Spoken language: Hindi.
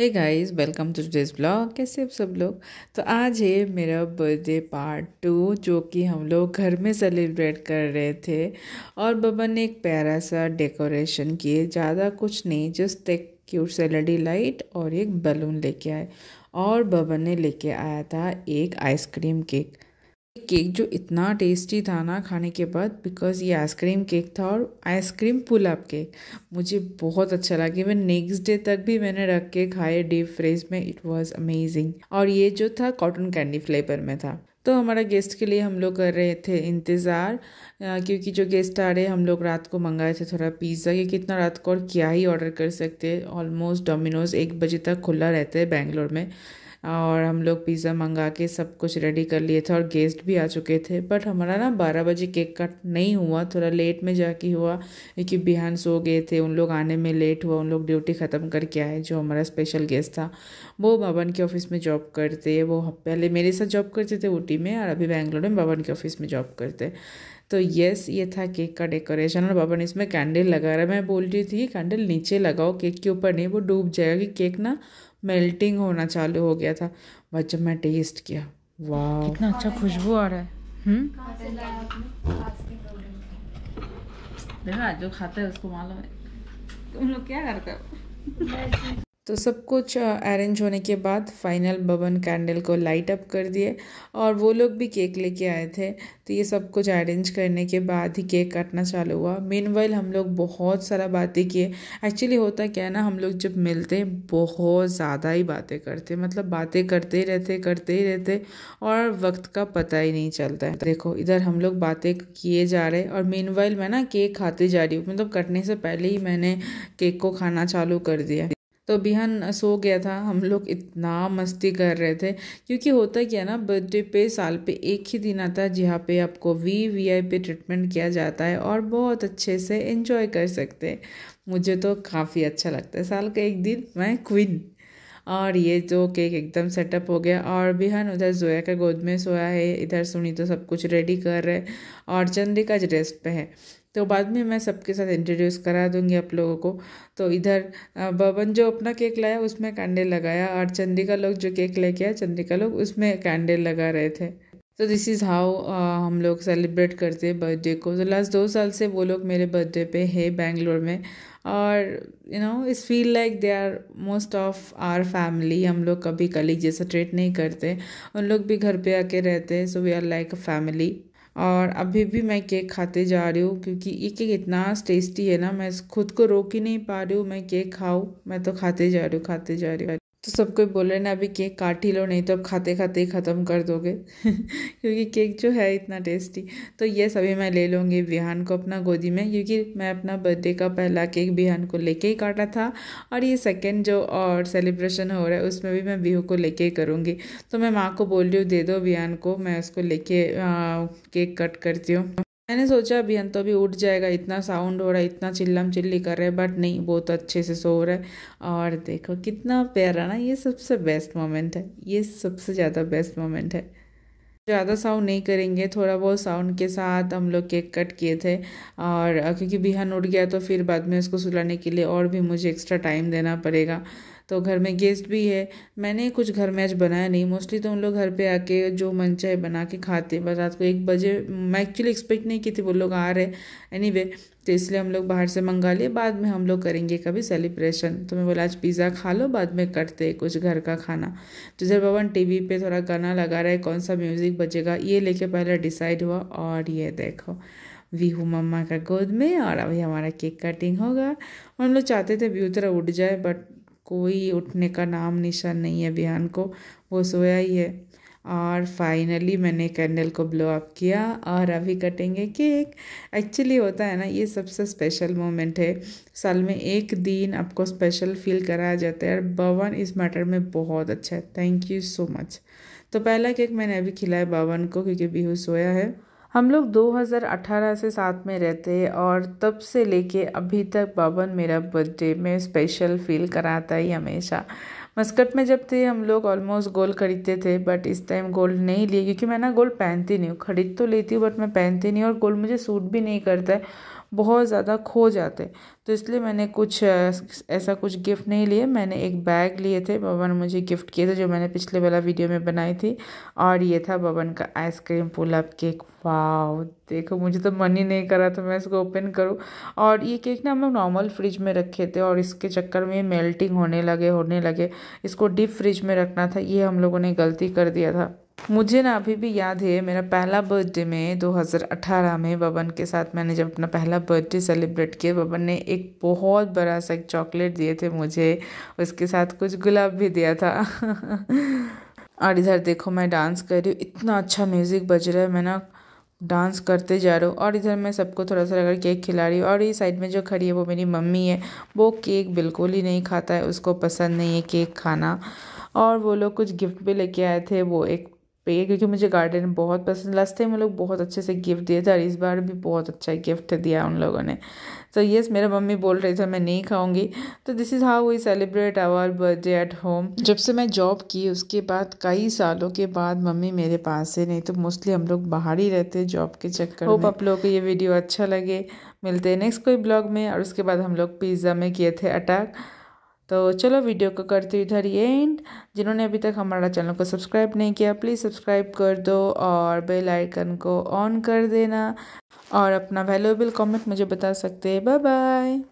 Hey guys welcome to today's blog कैसे आप सब लोग तो आज है मेरा बर्थडे पार्ट टू जो कि हम लोग घर में सेलिब्रेट कर रहे थे और बबन ने एक प्यारा सा डेकोरेशन किए ज़्यादा कुछ नहीं जस्ट एक क्यूट सेलडी लाइट और एक बलून लेके आए और बबन ने लेके आया था एक आइसक्रीम केक केक जो इतना टेस्टी था ना खाने के बाद बिकॉज़ ये आइसक्रीम केक था और आइसक्रीम पुलाव केक मुझे बहुत अच्छा लगा इवन नेक्स्ट डे तक भी मैंने रख के खाए डीप फ्रेज में इट वाज अमेजिंग और ये जो था कॉटन कैंडी फ्लेवर में था तो हमारा गेस्ट के लिए हम लोग कर रहे थे इंतज़ार क्योंकि जो गेस्ट आ रहे हम लोग रात को मंगाए थे थोड़ा पिज़्ज़ा क्योंकि इतना रात को और क्या ही ऑर्डर कर सकते ऑलमोस्ट डोमिनोज़ एक बजे तक खुला रहता है बेंगलोर में और हम लोग पिज़्ज़ा मंगा के सब कुछ रेडी कर लिए थे और गेस्ट भी आ चुके थे बट हमारा ना बारह बजे केक कट नहीं हुआ थोड़ा लेट में जाके हुआ क्योंकि बिहान सो गए थे उन लोग आने में लेट हुआ उन लोग ड्यूटी ख़त्म करके आए जो हमारा स्पेशल गेस्ट था वो बाबन के ऑफ़िस में जॉब करते वो पहले मेरे साथ जॉब करते थे ऊटी में और अभी बैंगलोर में बाबन के ऑफ़िस में जॉब करते तो यस ये था केक का डेकोरेशन और बाबा ने इसमें कैंडल लगा रहा मैं बोल रही थी कैंडल नीचे लगाओ केक के ऊपर नहीं वो डूब जाएगा कि केक ना मेल्टिंग होना चालू हो गया था बट जब मैं टेस्ट किया वाह कितना अच्छा खुशबू आ रहा है हम्म? देखा जो खाते है उसको मालूम है तुम लोग क्या करते हो तो सब कुछ अरेंज होने के बाद फाइनल बबन कैंडल को लाइट अप कर दिए और वो लोग भी केक लेके आए थे तो ये सब कुछ अरेंज करने के बाद ही केक काटना चालू हुआ मीन हम लोग बहुत सारा बातें किए एक्चुअली होता क्या है ना हम लोग जब मिलते बहुत ज़्यादा ही बातें करते मतलब बातें करते ही रहते करते ही रहते और वक्त का पता ही नहीं चलता है देखो इधर हम लोग बातें किए जा रहे और मीन मैं ना केक खाते जा रही हूँ मतलब कटने से पहले ही मैंने केक को खाना चालू कर दिया तो बिहान सो गया था हम लोग इतना मस्ती कर रहे थे क्योंकि होता क्या ना बर्थडे पे साल पे एक ही दिन आता है जहाँ पे आपको वी वी आई पे ट्रीटमेंट किया जाता है और बहुत अच्छे से इन्जॉय कर सकते हैं मुझे तो काफ़ी अच्छा लगता है साल का एक दिन मैं क्वीन और ये जो तो केक एकदम सेटअप हो गया और बिहान उधर जोया के गोद में सोया है इधर सुनी तो सब कुछ रेडी कर रहे और चंदिका ड्रेस पे है तो बाद में मैं सबके साथ इंट्रोड्यूस करा दूंगी आप लोगों को तो इधर बबन जो अपना केक लाया उसमें कैंडल लगाया और चंद्रिका लोग जो केक लेके आया चंद्रिका लोग उसमें कैंडल लगा रहे थे तो दिस इज़ हाउ हम लोग सेलिब्रेट करते हैं बर्थडे को तो लास्ट दो साल से वो लोग मेरे बर्थडे पे है बैंगलोर में और you know it's feel like they are most of our family हम लोग कभी कलीग जैसा ट्रीट नहीं करते उन लोग भी घर पे आके रहते हैं so we are like a family और अभी भी मैं केक खाते जा रही हूँ क्योंकि ये केक इतना टेस्टी है ना मैं खुद को रोक ही नहीं पा रही हूँ मैं केक खाऊँ मैं तो खाते जा रही हूँ खाते जा रही हूँ तो सब कोई बोल रहे ना अभी केक काट ही लो नहीं तो अब खाते खाते ही ख़त्म कर दोगे क्योंकि केक जो है इतना टेस्टी तो ये सभी मैं ले लूँगी बिहान को अपना गोदी में क्योंकि मैं अपना बर्थडे का पहला केक बिहान को लेके ही काटा था और ये सेकेंड जो और सेलिब्रेशन हो रहा है उसमें भी मैं बिहू को लेके ही करूँगी तो मैं माँ को बोल रही हूँ दे दो बिहान को मैं उसको लेके केक कट करती हूँ मैंने सोचा अभियन तो भी उठ जाएगा इतना साउंड हो रहा है इतना चिल्लम चिल्ली कर रहे बट नहीं बहुत अच्छे से सो रहा है और देखो कितना प्यारा ना ये सबसे बेस्ट मोमेंट है ये सबसे ज़्यादा बेस्ट मोमेंट है ज़्यादा साउंड नहीं करेंगे थोड़ा बहुत साउंड के साथ हम लोग केक कट किए थे और क्योंकि बिहान उठ गया तो फिर बाद में उसको सुलाने के लिए और भी मुझे एक्स्ट्रा टाइम देना पड़ेगा तो घर में गेस्ट भी है मैंने कुछ घर में आज बनाया नहीं मोस्टली तो उन लोग घर पे आके जो मन चाहे बना के खाते बस रात को एक बजे मैं एक्चुअली एक्सपेक्ट नहीं की थी वो लोग आ रहे एनी anyway, तो इसलिए हम लोग बाहर से मंगा लिए बाद में हम लोग करेंगे कभी सेलिब्रेशन तो मैं बोला आज पिज़्ज़ा खा लो बाद में करते कुछ घर का खाना तो जब पवन टीवी पे थोड़ा गाना लगा रहा है कौन सा म्यूज़िक बजेगा ये लेके पहले डिसाइड हुआ और ये देखो वीहू मम्मा का गोद में और अभी हमारा केक कटिंग होगा हम लोग चाहते थे व्यू तरह उठ जाए बट कोई उठने का नाम निशान नहीं है बिहान को वो सोया ही है और फाइनली मैंने कैंडल को ब्लो अप किया और अभी कटेंगे केक एक्चुअली होता है ना ये सबसे स्पेशल मोमेंट है साल में एक दिन आपको स्पेशल फील कराया जाता है और बावन इस मैटर में बहुत अच्छा है थैंक यू सो मच तो पहला केक मैंने अभी खिलाया बावन को क्योंकि बिहू सोया है हम लोग 2018 से साथ में रहते हैं और तब से लेके अभी तक बाबन मेरा बर्थडे में स्पेशल फील कराता ही हमेशा मस्कट में जब थे हम लोग ऑलमोस्ट गोल्ड खरीदते थे बट इस टाइम गोल्ड नहीं लिए क्योंकि मैं ना गोल्ड पहनती नहीं हूँ खरीद तो लेती हूँ बट मैं पहनती नहीं और गोल्ड मुझे सूट भी नहीं करता है बहुत ज़्यादा खो जाते तो इसलिए मैंने कुछ ऐसा कुछ गिफ्ट नहीं लिए मैंने एक बैग लिए थे बबन मुझे गिफ्ट किए थे जो मैंने पिछले वाला वीडियो में बनाई थी और ये था बबन का आइसक्रीम पुल अप केक वाह देखो मुझे तो मन ही नहीं करा तो मैं इसको ओपन करूँ और ये केक ना हम लोग नॉर्मल फ्रिज में रखे थे और इसके चक्कर में मेल्टिंग होने लगे होने लगे इसको डीप फ्रिज में रखना था ये हम लोगों ने गलती कर दिया था मुझे ना अभी भी याद है मेरा पहला बर्थडे में 2018 में बबन के साथ मैंने जब अपना पहला बर्थडे सेलिब्रेट किया बबन ने एक बहुत बड़ा सा चॉकलेट दिए थे मुझे उसके साथ कुछ गुलाब भी दिया था और इधर देखो मैं डांस कर रही हूँ इतना अच्छा म्यूज़िक बज रहा है मैं ना डांस करते जा रहा हूँ और इधर मैं सबको थोड़ा सा लगा केक खिला रही हूँ और ये साइड में जो खड़ी है वो मेरी मम्मी है वो केक बिल्कुल ही नहीं खाता है उसको पसंद नहीं है केक खाना और वो लोग कुछ गिफ्ट भी लेके आए थे वो एक पे क्योंकि मुझे गार्डन बहुत पसंद लास्ट टाइम उन लोग बहुत अच्छे से गिफ्ट दिए थे और इस बार भी बहुत अच्छा गिफ्ट दिया उन लोगों ने तो so, येस yes, मेरा मम्मी बोल रही थी मैं नहीं खाऊंगी तो this is how we celebrate our birthday at home जब से मैं जॉब की उसके बाद कई सालों के बाद मम्मी मेरे पास है नहीं तो मोस्टली हम लोग बाहर ही रहते हैं जॉब के चक्कर होप आप लोगों को ये वीडियो अच्छा लगे मिलते हैं नेक्स्ट कोई ब्लॉग में और उसके बाद हम लोग पिज़्ज़ा में किए थे अटैक तो चलो वीडियो को करते इधर ये एंड जिन्होंने अभी तक हमारा चैनल को सब्सक्राइब नहीं किया प्लीज़ सब्सक्राइब कर दो और बेल आइकन को ऑन कर देना और अपना वैल्यूएबल कमेंट मुझे बता सकते हैं बाय बाय